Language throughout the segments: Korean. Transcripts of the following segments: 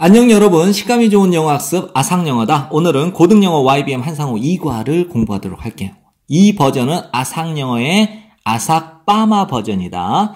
안녕 여러분 식감이 좋은 영어 학습 아상영어다 오늘은 고등영어 YBM 한상호 2과를 공부하도록 할게요 이 버전은 아상영어의 아삭빠마 버전이다.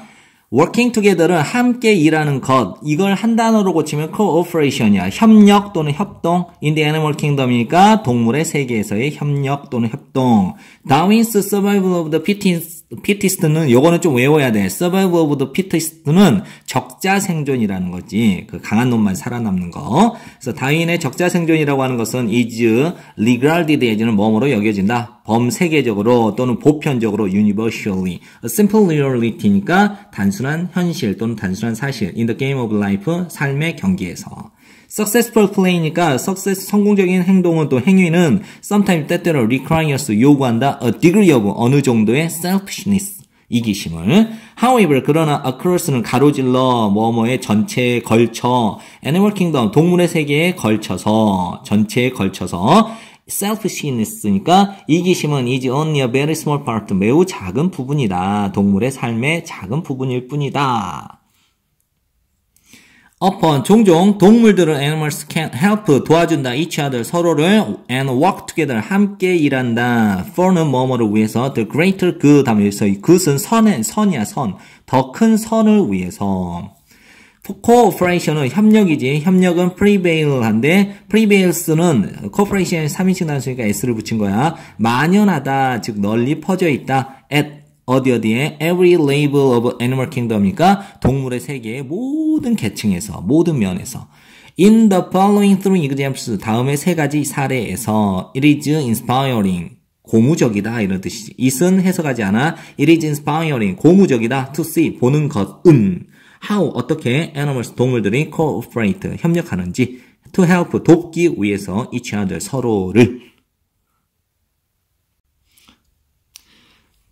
working together는 함께 일하는 것. 이걸 한 단어로 고치면 cooperation이야. 협력 또는 협동. in the animal kingdom이니까 동물의 세계에서의 협력 또는 협동. Darwin's survival of the fittest 피티스트는 요거는 좀 외워야 돼. 서바이브 오브 더 피티스트는 적자 생존이라는 거지. 그 강한 놈만 살아남는 거. 그래서 다윈의 적자 생존이라고 하는 것은 is regarded as는 뭐뭐로 여겨진다. 범세계적으로 또는 보편적으로 universally. simple reality니까 단순한 현실 또는 단순한 사실. in the game of life 삶의 경기에서. successful play니까 success 성공적인 행동은 또 행위는 sometimes 때때로 requires 요구한다 a degree of 어느 정도의 selfishness 이기심을 however 그러나 across는 가로질러 뭐뭐의 전체에 걸쳐 animal kingdom 동물의 세계에 걸쳐서 전체에 걸쳐서 selfishness니까 이기심은 is only a very small part 매우 작은 부분이다 동물의 삶의 작은 부분일 뿐이다 upon 종종 동물들은 animals can help 도와준다 each other 서로를 and work together 함께 일한다 for는 뭐뭐를 위해서 the greater good 하면 여기서 이 good은 선의 선이야 선더 큰 선을 위해서 cooperation은 협력이지 협력은 prevail한데 prevails는 corporation 3인칭 단수니까 s를 붙인 거야 만연하다 즉 널리 퍼져 있다 at 어디 어디에 every label of animal kingdom이니까 동물의 세계의 모든 계층에서 모든 면에서 in the following three examples 다음의 세 가지 사례에서 it is inspiring 고무적이다 이런 뜻이지 이은 해석하지 않아 it is inspiring 고무적이다 to see 보는 것은 how 어떻게 animals 동물들이 cooperate 협력하는지 to help 돕기 위해서 each other 서로를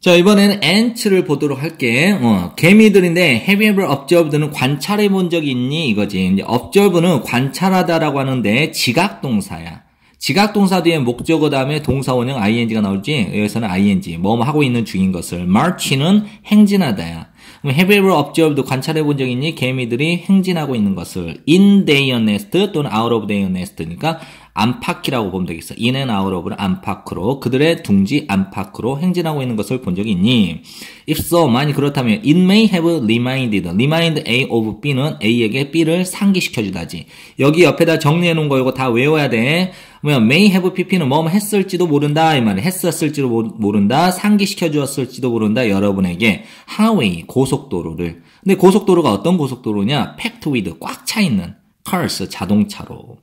자, 이번에는 a 츠를 보도록 할게. 어, 개미들인데 have you ever observed는 관찰해 본 적이 있니? 이거지. 이제 observe는 관찰하다라고 하는데 지각 동사야. 지각 동사 뒤에 목적어 다음에 동사 원형 ing가 나올지 여기서는 ing. 뭐뭐 하고 있는 중인 것을. march는 행진하다야. 그럼 have you ever observed 관찰해 본적이 있니? 개미들이 행진하고 있는 것을 in their nest 또는 out of their nest니까 안팎이라고 보면 되겠어. 인앤 아웃업를 안팎으로 그들의 둥지 안팎으로 행진하고 있는 것을 본 적이 있니? If so, 만약 그렇다면 it may have reminded, remind A of B는 A에게 B를 상기시켜주다지. 여기 옆에다 정리해 놓은 거 이거 다 외워야 돼. 뭐면 may have pp는 뭐 했을지도 모른다 이 말은 했었을지도 모른다 상기시켜 주었을지도 모른다 여러분에게 하웨이 고속도로를 근데 고속도로가 어떤 고속도로냐 팩트 위드 꽉 차 있는 cars 자동차로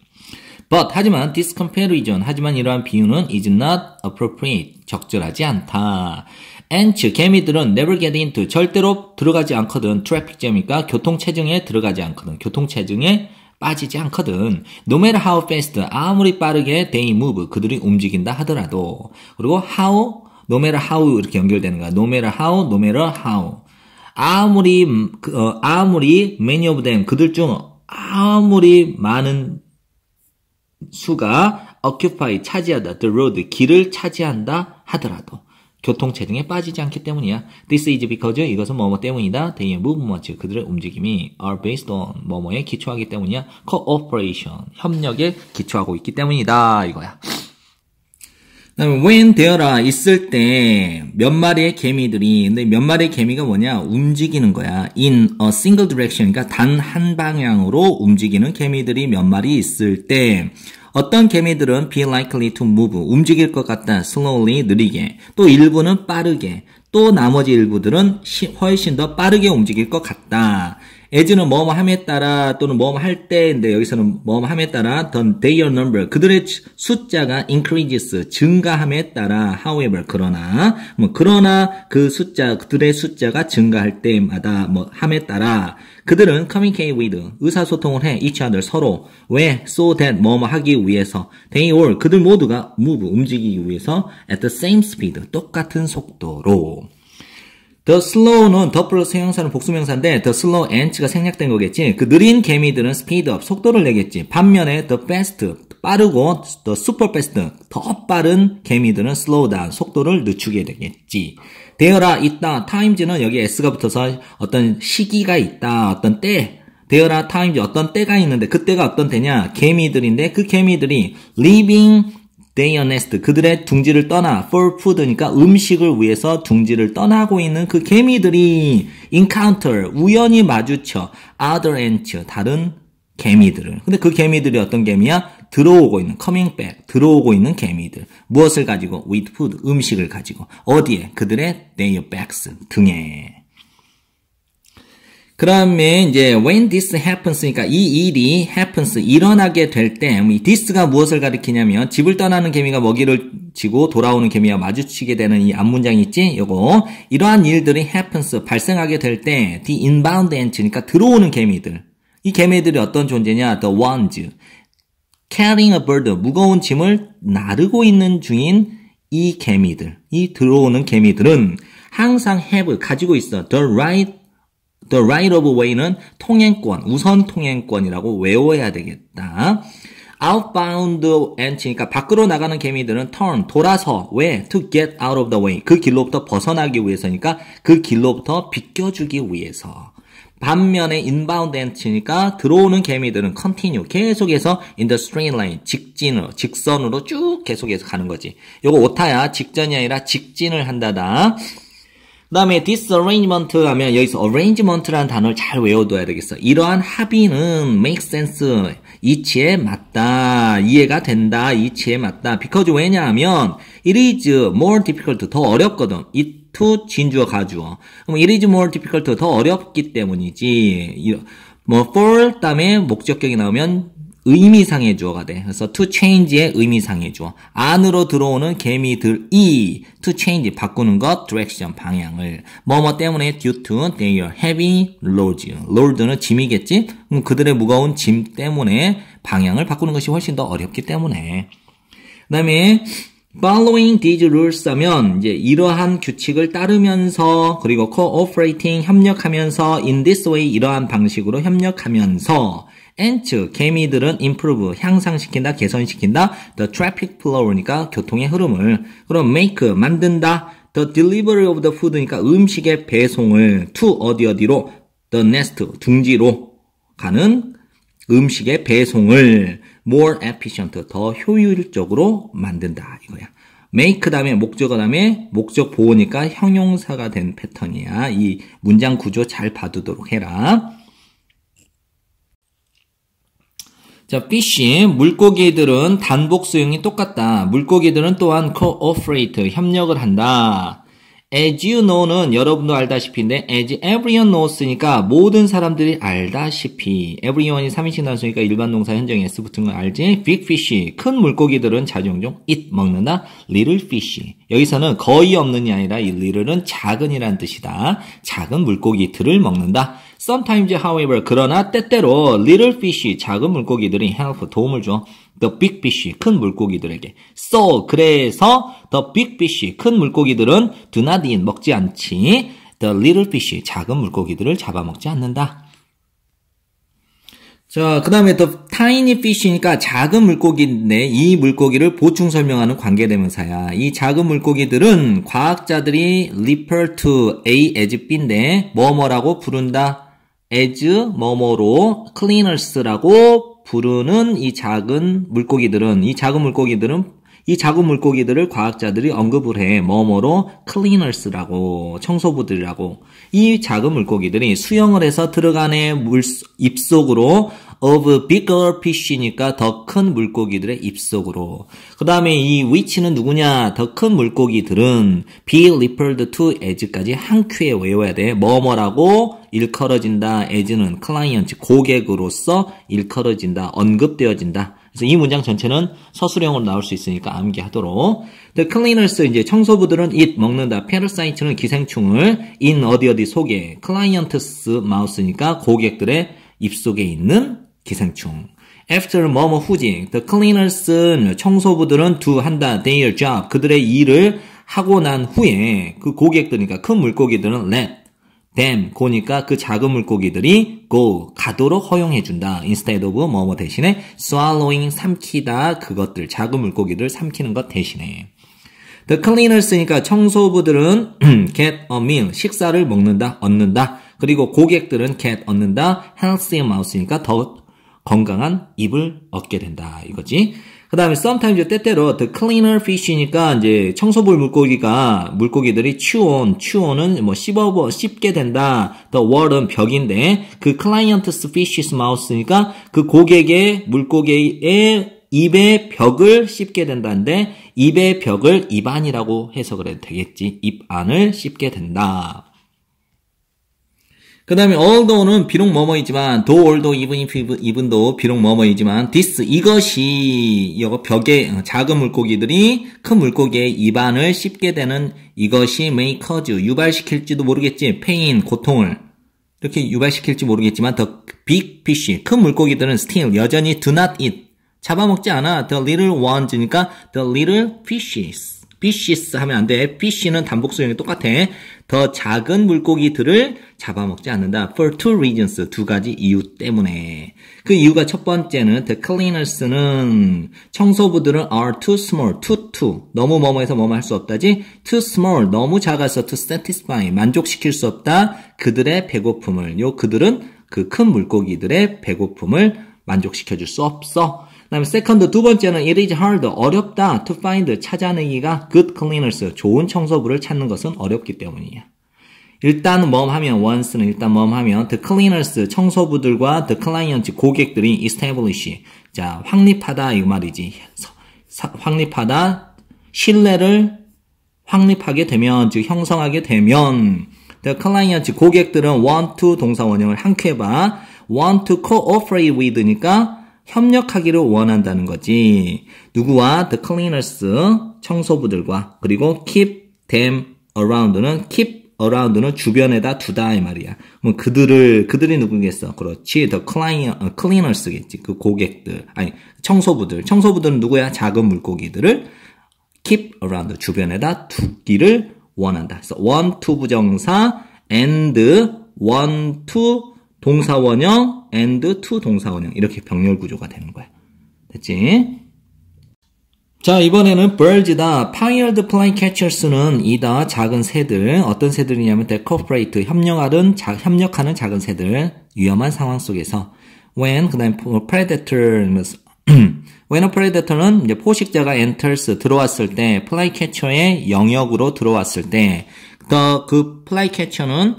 But 하지만 this comparison 하지만 이러한 비유는 is not appropriate 적절하지 않다. Ants 개미들은 never get into 절대로 들어가지 않거든. 트래픽점이니까 교통 체증에 들어가지 않거든. 교통 체증에 빠지지 않거든. No matter how fast 아무리 빠르게 they move 그들이 움직인다 하더라도 그리고 how no matter how 이렇게 연결되는 거야. no matter how no matter how 아무리 어, 아무리 many of them 그들 중 아무리 많은 수가 occupy 차지하다 the road 길을 차지한다 하더라도 교통체증에 빠지지 않기 때문이야. This is because 이것은 뭐뭐 때문이다. They movement 그들의 움직임이 are based on 뭐뭐에 기초하기 때문이야. Cooperation 협력에 기초하고 있기 때문이다 이거야. 그다음에 when t h e r e 있을 때 몇 마리의 개미들이 근데 몇 마리의 개미가 뭐냐 움직이는 거야 in a single direction 그러니까 단 한 방향으로 움직이는 개미들이 몇 마리 있을 때 어떤 개미들은 be likely to move 움직일 것 같다 slowly 느리게 또 일부는 빠르게 또 나머지 일부들은 훨씬 더 빠르게 움직일 것 같다. as는 뭐뭐함에 따라 또는 뭐뭐할 때인데 여기서는 뭐뭐함에 따라 then t h e r number 그들의 숫자가 increases 증가함에 따라 however 그러나 뭐 그러나 그 숫자 그들의 숫자가 증가할 때마다 뭐 함에 따라 그들은 communicate with 의사소통을 해 each other 서로 왜 so that 뭐뭐 하기 위해서 they all 그들 모두가 move 움직이기 위해서 at the same speed 똑같은 속도로 The slow는 더 플러스 형사는 복수명사인데 the slow ants가 생략된 거겠지. 그 느린 개미들은 speed up, 속도를 내겠지. 반면에 the fast, 빠르고 the super fast, 더 빠른 개미들은 slow down, 속도를 늦추게 되겠지. 되어라, 있다, times는 여기 s가 붙어서 어떤 시기가 있다, 어떤 때, 되어라 타임즈 어떤 때가 있는데 그때가 어떤 때냐 개미들인데 그 개미들이 living They o nest 그들의 둥지를 떠나 for food니까 그러니까 음식을 위해서 둥지를 떠나고 있는 그 개미들이 encounter 우연히 마주쳐 other ants 다른 개미들을 근데 그 개미들이 어떤 개미야? 들어오고 있는 coming back 들어오고 있는 개미들 무엇을 가지고 with food 음식을 가지고 어디에 그들의 their backs 등에 그다음에 이제 when this happens니까 그러니까 이 일이 happens 일어나게 될때 this가 무엇을 가리키냐면 집을 떠나는 개미가 먹이를 지고 돌아오는 개미와 마주치게 되는 이 앞문장 있지? 요거 이러한 일들이 happens 발생하게 될 때 the inbound ent그러니까 들어오는 개미들 이 개미들이 어떤 존재냐 the ones carrying a bird 무거운 짐을 나르고 있는 중인 이 개미들 이 들어오는 개미들은 항상 have 가지고 있어 the right The right of way는 통행권, 우선 통행권이라고 외워야 되겠다. outbound ent니까 그러니까 밖으로 나가는 개미들은 turn 돌아서 왜 to get out of the way 그 길로부터 벗어나기 위해서니까 그 길로부터 비껴주기 위해서 반면에 inbound ent니까 그러니까 들어오는 개미들은 continue 계속해서 in the string line 직진으로 직선으로 쭉 계속해서 가는 거지. 요거 오타야 직전이 아니라 직진을 한다다. 그 다음에 disarrangement 하면 여기서 arrangement라는 단어를 잘 외워둬야 되겠어. 이러한 합의는 make sense, 이치에 맞다, 이해가 된다, 이치에 맞다. because 왜냐하면 it is more difficult, 더 어렵거든. it to 진주어 가주어. 그럼 it is more difficult, 더 어렵기 때문이지. 뭐 for 다음에 목적격이 나오면 의미상의 주어가 돼. 그래서 to change의 의미상의 주어. 안으로 들어오는 개미들이 e, to change 바꾸는 것, direction 방향을. 뭐 뭐 때문에 due to their heavy loads. load는 짐이겠지? 그럼 그들의 무거운 짐 때문에 방향을 바꾸는 것이 훨씬 더 어렵기 때문에. 그 다음에 Following these rules 하면 이제 이러한 규칙을 따르면서 그리고 cooperating 협력하면서 in this way 이러한 방식으로 협력하면서 a 츠 t 개미들은 improve, 향상시킨다, 개선시킨다. the traffic flow니까 교통의 흐름을. 그럼 make, 만든다. the delivery of the food니까 음식의 배송을 to 어디 어디로 the nest, 둥지로 가는 음식의 배송을 more efficient, 더 효율적으로 만든다. 이거야. make 다음에 목적어 다음에 목적 보호니까 형용사가 된 패턴이야. 이 문장 구조 잘 봐두도록 해라. 자, f i s h 물고기들은 단복 수용이 똑같다. 물고기들은 또한 cooperate, 협력을 한다. as you know는 여러분도 알다시피인데 as everyone knows니까 모든 사람들이 알다시피 everyone이 3인칭 단수니까 일반 동사 현정에 s 붙은 건 알지? big fish, 큰 물고기들은 자주종 eat, 먹는다 little fish 여기서는 거의 없는이 아니라 이 little은 작은이란 뜻이다 작은 물고기들을 먹는다 Sometimes, however, 그러나 때때로 little fish, 작은 물고기들이 help, 도움을 줘. The big fish, 큰 물고기들에게. So, 그래서 the big fish, 큰 물고기들은 do not eat, 먹지 않지. The little fish, 작은 물고기들을 잡아먹지 않는다. 자, 그 다음에 the tiny fish니까 작은 물고기인데 이 물고기를 보충 설명하는 관계대명사야. 이 작은 물고기들은 과학자들이 refer to A as B인데 뭐뭐라고 부른다? as 뭐뭐로 cleaners라고 부르는 이 작은 물고기들은 이 작은 물고기들은 이 작은 물고기들을 과학자들이 언급을 해 뭐뭐로 cleaners라고 청소부들이라고 이 작은 물고기들이 수영을 해서 들어가네 물 입속으로 of bigger fish니까 더 큰 물고기들의 입속으로. 그 다음에 이 which는 누구냐? 더 큰 물고기들은 be r e f e r e d to as까지 한 큐에 외워야 돼. 뭐뭐라고 일컬어진다. as는 클라이언트, 고객으로서 일컬어진다. 언급되어진다. 그래서 이 문장 전체는 서술형으로 나올 수 있으니까 암기하도록. The cleaners, 이제 청소부들은 it 먹는다. parasite는 기생충을 in 어디 어디 속에, clients mouth니까 고객들의 입속에 있는 기생충. After 뭐뭐 후지, the c l e a n e r s 청소부들은 do 한다 their job 그들의 일을 하고 난 후에 그 고객들이니까 큰 물고기들은 let them 고니까 그 작은 물고기들이 go 가도록 허용해 준다. instead of 뭐뭐 대신에 swallowing 삼키다 그것들 작은 물고기들 삼키는 것 대신에 the cleaners니까 청소부들은 get a meal 식사를 먹는다 얻는다. 그리고 고객들은 get 얻는다 healthy mouth니까 더 건강한 입을 얻게 된다 이거지. 그 다음에 sometimes 때때로 the cleaner fish니까 이제 청소불 물고기가 물고기들이 추온 추온은 뭐 씹어 씹게 된다. the wall은 벽인데 그 client's fish's mouth니까 그 고객의 물고기의 입의 벽을 씹게 된다는데 입의 벽을 입안이라고 해석을 해도 되겠지. 입안을 씹게 된다. 그 다음에 although는 비록 뭐뭐이지만 do, although, even if, even though 비록 뭐뭐이지만 this, 이것이 이거 벽에 작은 물고기들이 큰 물고기의 입안을 씹게 되는 이것이 may cause, 유발시킬지도 모르겠지 pain, 고통을 이렇게 유발시킬지 모르겠지만 the big fish, 큰 물고기들은 still 여전히 do not eat, 잡아먹지 않아 the little ones니까 the little fishes fishes 하면 안 돼. fish는 단복수형이 똑같아. 더 작은 물고기들을 잡아먹지 않는다. For two reasons. 두 가지 이유 때문에. 그 이유가 첫 번째는 the cleaners는 청소부들은 are too small, too too. 너무 뭐뭐해서 뭐뭐 할수 없다지. too small. 너무 작아서 to satisfy. 만족시킬 수 없다. 그들의 배고픔을. 요 그들은 그 큰 물고기들의 배고픔을 만족시켜줄 수 없어. 다음에 second 두 번째는 it is hard 어렵다 to find 찾아내기가 good cleaners 좋은 청소부를 찾는 것은 어렵기 때문이야. 일단 뭐하면 once는 일단 뭐하면 the cleaners 청소부들과 the clients 고객들이 establish 자 확립하다 이 말이지 사, 확립하다 신뢰를 확립하게 되면 즉 형성하게 되면 the clients 고객들은 want to 동사 원형을 한 큐에 봐 want to cooperate with니까 협력하기를 원한다는 거지. 누구와 the cleaners 청소부들과 그리고 keep them around는 keep around는 주변에다 두다 이 말이야. 그 그들을 그들이 누구겠어? 그렇지 the 어, cleaners겠지. 그 고객들 아니 청소부들 청소부들은 누구야? 작은 물고기들을 keep around 주변에다 두기를 원한다. 그래서 one to 부정사 and one to 동사원형 and to 동사원형 이렇게 병렬 구조가 되는 거야. 됐지? 자 이번에는 birds다 pioneered flycatchers는 이다 작은 새들 어떤 새들이냐면 t h e corporate 협력하는 자, 협력하는 작은 새들 위험한 상황 속에서 when 그다음 predator when a predator는 이제 포식자가 enters 들어왔을 때 flycatcher의 영역으로 들어왔을 때그 그 flycatcher는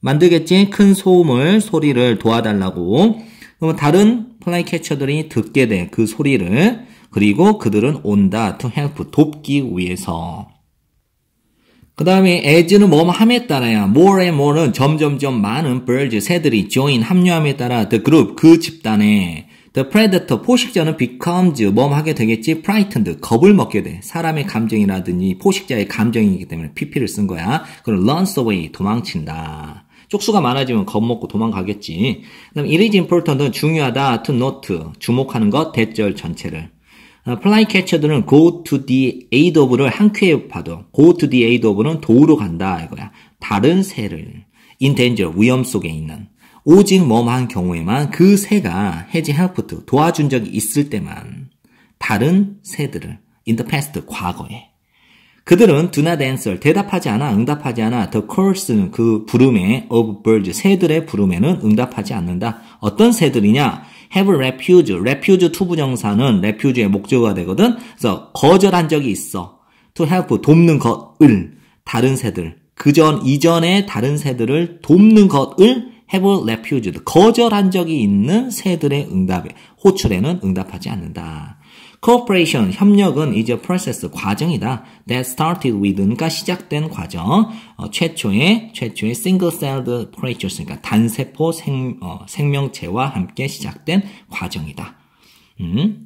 만들겠지? 큰 소음을, 소리를 도와달라고. 그러면 다른 플라이캐쳐들이 듣게 돼. 그 소리를. 그리고 그들은 온다. to help. 돕기 위해서. 그 다음에 as는 뭐뭐 함에 따라야. more and more는 점점점 많은 birds, 새들이 join, 합류함에 따라 the group, 그 집단에 the predator, 포식자는 becomes, 뭐뭐 하게 되겠지? frightened, 겁을 먹게 돼. 사람의 감정이라든지 포식자의 감정이기 때문에 pp를 쓴 거야. 그럼 runs away, 도망친다. 쪽수가 많아지면 겁먹고 도망가겠지. 그럼 it is i m p o r t a n t 중요하다 to note 주목하는 것 대절 전체를. 플라이캐쳐들은 어, go to the aid of를 한 큐에 봐도 go to the aid of는 도우러 간다 이거야. 다른 새를 in danger 위험 속에 있는 오직 뭐만 경우에만 그 새가 해지 헬프트 도와준 적이 있을 때만 다른 새들을 in the past 과거에 그들은 do not answer, 대답하지 않아, 응답하지 않아, the chorus는 그 부름에, of birds, 새들의 부름에는 응답하지 않는다. 어떤 새들이냐? have refuge, refuge 투부정사는 refuge의 목적어가 되거든? 그래서 거절한 적이 있어. to help, 돕는 것을, 다른 새들. 그 전, 이전에 다른 새들을 돕는 것을 have r e f u s e 거절한 적이 있는 새들의 응답에, 호출에는 응답하지 않는다. cooperation 협력은 이제 process 과정이다. that started with가 시작된 과정. 어, 최초의 최초의 single celled creatures니까 단세포 생, 어, 생명체와 함께 시작된 과정이다. 음.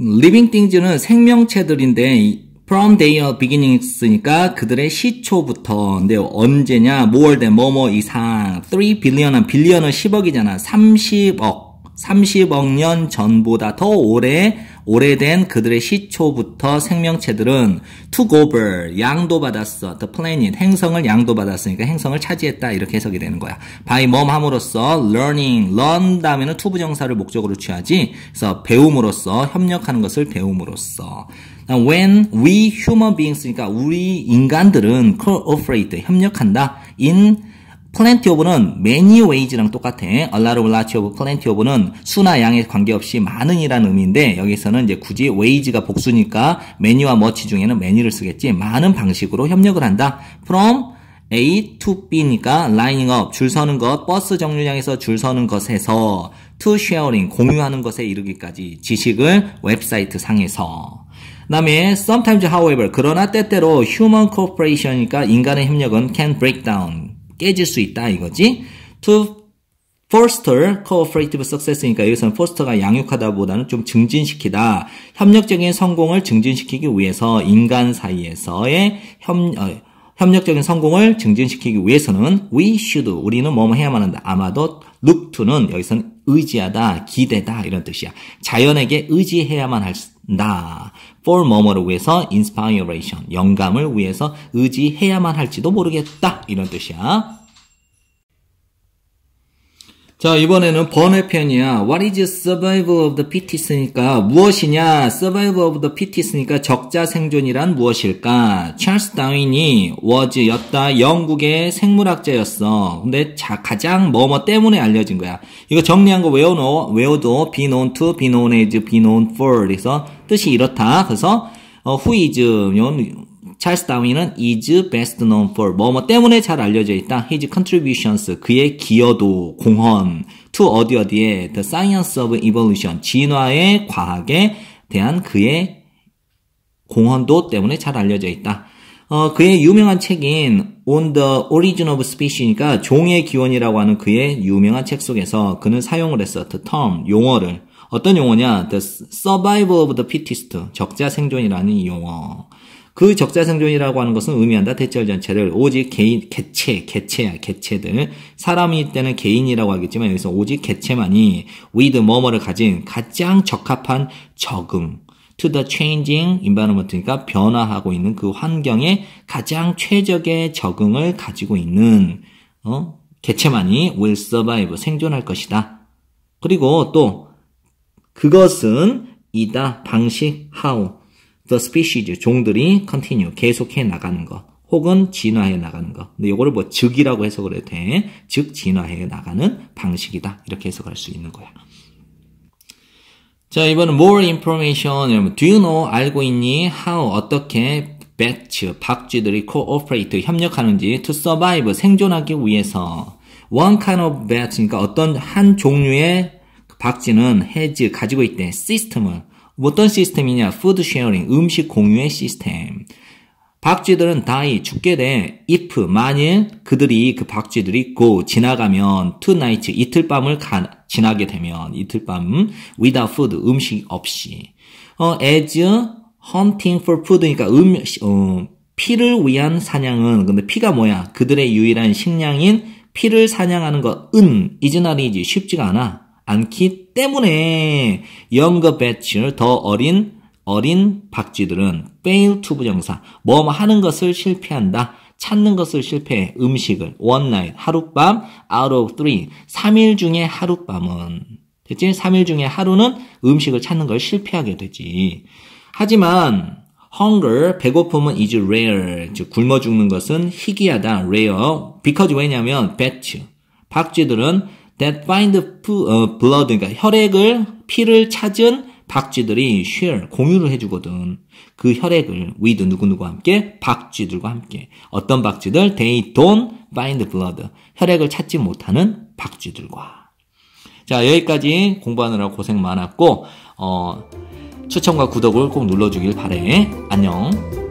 living things는 생명체들인데 from their beginnings니까 그들의 시초부터 근데 언제냐 more than 뭐뭐 이상 3 billion 한 빌리언은 10억이잖아 30억 30억 년 전보다 더 오래 오래된 그들의 시초부터 생명체들은 took over 양도받았어 the planet 행성을 양도받았으니까 행성을 차지했다 이렇게 해석이 되는 거야 by mom 함으로써 learning learn 다음에는 to 부정사를 목적으로 취하지 그래서 배움으로써 협력하는 것을 배움으로써 when we human beings 그러니까 우리 인간들은 cooperate 협력한다 in 플랜티 오브는 many ways랑 똑같아. a lot of lots of plenty of는 수나 양에 관계없이 많은이라는 의미인데 여기서는 이제 굳이 ways가 복수니까 many와 much 중에는 many를 쓰겠지. 많은 방식으로 협력을 한다. from A to B니까 lining up 줄 서는 것, 버스 정류장에서 줄 서는 것에서 to sharing 공유하는 것에 이르기까지 지식을 웹사이트 상에서 그 다음에 sometimes however 그러나 때때로 human cooperation이니까 그러니까 인간의 협력은 can break down 깨질 수 있다 이거지. To foster cooperative success니까 여기서는 foster가 양육하다보다는 좀 증진시키다. 협력적인 성공을 증진시키기 위해서 인간 사이에서의 협 어, 협력적인 성공을 증진시키기 위해서는 we should 우리는 뭐뭐 해야만 한다. 아마도 look to는 여기서는 의지하다, 기대다 이런 뜻이야. 자연에게 의지해야만 할 한다. for 뭐뭐를 위해서 inspiration, 영감을 위해서 의지해야만 할지도 모르겠다. 이런 뜻이야. 자, 이번에는 번외 편이야. What is survival of the fittest니까 무엇이냐? survival of the fittest니까 적자 생존이란 무엇일까? 찰스 다윈이 워즈였다. 영국의 생물학자였어. 근데 자, 가장 뭐뭐 때문에 알려진 거야. 이거 정리한 거 외워놓, 외워도 be known to, be known as, be known for. 그래서 뜻이 이렇다. 그래서 어, who is, 찰스 다윈은 is best known for 뭐뭐 때문에 잘 알려져 있다. His contributions 그의 기여도 공헌 to 어디 어디에 the science of evolution 진화의 과학에 대한 그의 공헌도 때문에 잘 알려져 있다. 어, 그의 유명한 책인 On the Origin of Species니까 종의 기원이라고 하는 그의 유명한 책 속에서 그는 사용을 했어. the term 용어를 어떤 용어냐? The Survival of the Fittest 적자 생존이라는 용어. 그 적자 생존이라고 하는 것은 의미한다. 대철 체 전체를 오직 개인 개체, 개체야, 개체들. 사람이 때는 개인이라고 하겠지만 여기서 오직 개체만이 with 뭐뭐를 가진 가장 적합한 적응. to the changing environment니까 변화하고 있는 그 환경에 가장 최적의 적응을 가지고 있는 어? 개체만이 will survive 생존할 것이다. 그리고 또 그것은 이다 방식 how the species 종들이 continue 계속해 나가는 거 혹은 진화해 나가는 거 근데 이거를 뭐 즉이라고 해석을 해도 돼. 즉 진화해 나가는 방식이다. 이렇게 해석할 수 있는 거야. 자, 이번은 more information. 여러분, do you know 알고 있니? how 어떻게 배츠 박쥐들이 cooperate 협력하는지 to survive 생존하기 위해서 one kind of bat 그러니까 어떤 한 종류의 박쥐는 해즈 가지고 있대. 시스템을 어떤 시스템이냐? 푸드 쉐어링, 음식 공유의 시스템. 박쥐들은 die, 죽게 돼. if, 만일 그들이, 그 박쥐들이 go, 지나가면 tonight, 이틀 밤을 가, 지나게 되면, 이틀 밤, without food, 음식 없이. 어, as hunting for food니까 그러니까 음, 어, 피를 위한 사냥은, 근데 피가 뭐야? 그들의 유일한 식량인 피를 사냥하는 것, 은, 이즈나리지 쉽지가 않아. 않기 때문에 younger batch를 더 어린 어린 박쥐들은 fail to 부정사 뭐 하는 것을 실패한다. 찾는 것을 실패해. 음식을 one night 하룻밤 out of three 3일 중에 하룻밤은 됐지? 3일 중에 하루는 음식을 찾는 걸 실패하게 되지. 하지만 hunger 배고픔은 is rare 즉 굶어 죽는 것은 희귀하다 rare because 왜냐면 하 batch 박쥐들은 that find 어, blood, 그러니까 혈액을, 피를 찾은 박쥐들이 share, 공유를 해주거든. 그 혈액을 with 누구누구와 함께, 박쥐들과 함께. 어떤 박쥐들? They don't find blood. 혈액을 찾지 못하는 박쥐들과. 자, 여기까지 공부하느라 고생 많았고, 어, 추천과 구독을 꼭 눌러주길 바래. 안녕.